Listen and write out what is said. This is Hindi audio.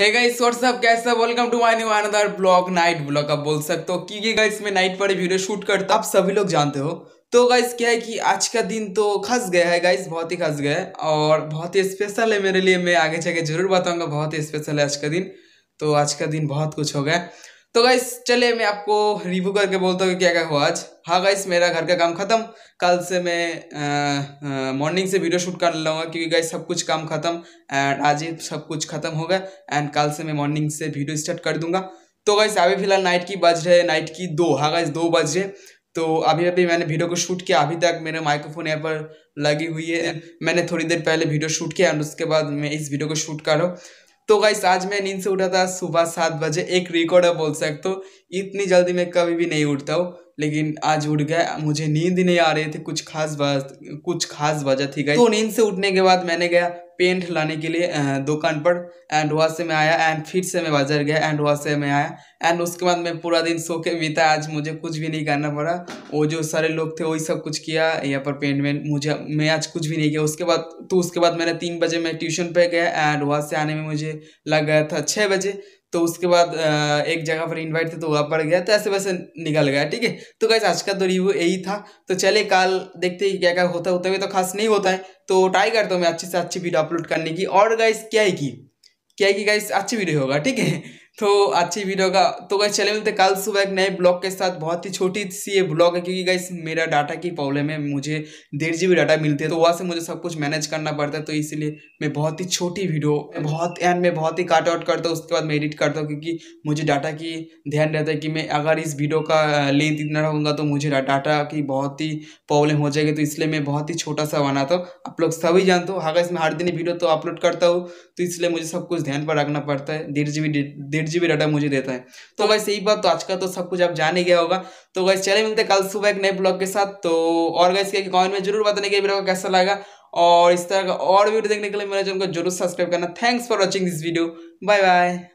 है guys what's up welcome to my new another blog night blog आप बोल सकते हो कि गाइस मैं नाइट पर वीडियो शूट करता आप सभी लोग जानते हो तो गाइस क्या है कि आज का दिन तो खस गया है गाइस बहुत ही खस गया है और बहुत ही स्पेशल है मेरे लिए मैं आगे जाके जरूर बताऊंगा बहुत ही स्पेशल है आज का दिन तो आज का दिन बहुत कुछ हो गया तो गाइस चले मैं आपको रिव्यू करके बोलता हूँ क्या क्या हुआ आज हाँ गाइस मेरा घर का काम ख़त्म कल से मैं मॉर्निंग से वीडियो शूट कर लूँगा क्योंकि गाइस सब कुछ काम ख़त्म एंड आज ही सब कुछ ख़त्म हो गया एंड कल से मैं मॉर्निंग से वीडियो स्टार्ट कर दूंगा तो गाइस अभी फिलहाल नाइट की बज रहे नाइट की दो हाँ गाइस दो बज रहे तो अभी अभी मैंने वीडियो को शूट किया अभी तक मेरे माइक्रोफोन यहाँ पर लगी हुई है मैंने थोड़ी देर पहले वीडियो शूट किया एंड उसके बाद मैं इस वीडियो को शूट कर रहा हूँ तो गाइस आज मैं नींद से उठा था सुबह सात बजे एक रिकॉर्ड है बोल सकते हो इतनी जल्दी मैं कभी भी नहीं उठता हूँ लेकिन आज उठ गया मुझे नींद नहीं आ रही थी कुछ खास बात कुछ खास वजह थी गई तो नींद से उठने के बाद मैंने गया पेंट लाने के लिए दुकान पर एंड वहाँ से मैं आया एंड फिर से मैं बाजार गया एंड वहाँ से मैं आया एंड उसके बाद मैं पूरा दिन सो के बीता आज मुझे कुछ भी नहीं करना पड़ा वो जो सारे लोग थे वही सब कुछ किया यहाँ पर पेंट वेंट मुझे मैं आज कुछ भी नहीं किया उसके बाद तो उसके बाद मैंने तीन बजे मैं ट्यूशन पर गया एंड वहाँ से आने में मुझे लग गया था छः बजे तो उसके बाद एक जगह पर इनवाइट थे तो वहाँ पर गया तो ऐसे वैसे निकल गया ठीक है तो कैसे आज का तो रिव्यू यही था तो चले कल देखते हैं क्या क्या होता है होता भी तो खास नहीं होता है तो ट्राई करता हूँ मैं अच्छे से अच्छी वीडियो अपलोड करने की और गाइस क्या है कि क्या है कि गाइस अच्छी वीडियो होगा ठीक है तो अच्छी वीडियो का तो गई चले मिलते कल सुबह एक नए ब्लॉग के साथ बहुत ही छोटी सी ये ब्लॉग है क्योंकि गाइस मेरा डाटा की प्रॉब्लम है मुझे डेढ़ जी डाटा मिलते हैं तो वहाँ से मुझे सब कुछ मैनेज करना पड़ता है तो इसलिए मैं बहुत ही छोटी वीडियो बहुत एंड में बहुत ही काट आउट करता हूँ उसके बाद मैं एडिट करता हूँ क्योंकि मुझे डाटा की ध्यान रहता है कि मैं अगर इस वीडियो का लेंथ इतना रहूँगा तो मुझे डाटा की बहुत ही प्रॉब्लम हो जाएगी तो इसलिए मैं बहुत ही छोटा सा बनाता हूँ आप लोग सभी जानते हो हाँ गाइस मैं हर दिन वीडियो तो अपलोड करता हूँ तो इसलिए मुझे सब कुछ ध्यान पर रखना पड़ता है डेढ़ G B eight G data मुझे देता है तो वैसे तो- सही बात तो आज का तो सब कुछ आप जान ही गया होगा तो वैसे चले मिलते कल सुबह एक नए ब्लॉग के साथ तो और वैसे क्या कमेंट में जरूर बताने के ब्लॉग कैसा लगा और इस तरह का और वीडियो देखने के लिए मेरे चैनल को जरूर सब्सक्राइब करना thanks for watching this video bye bye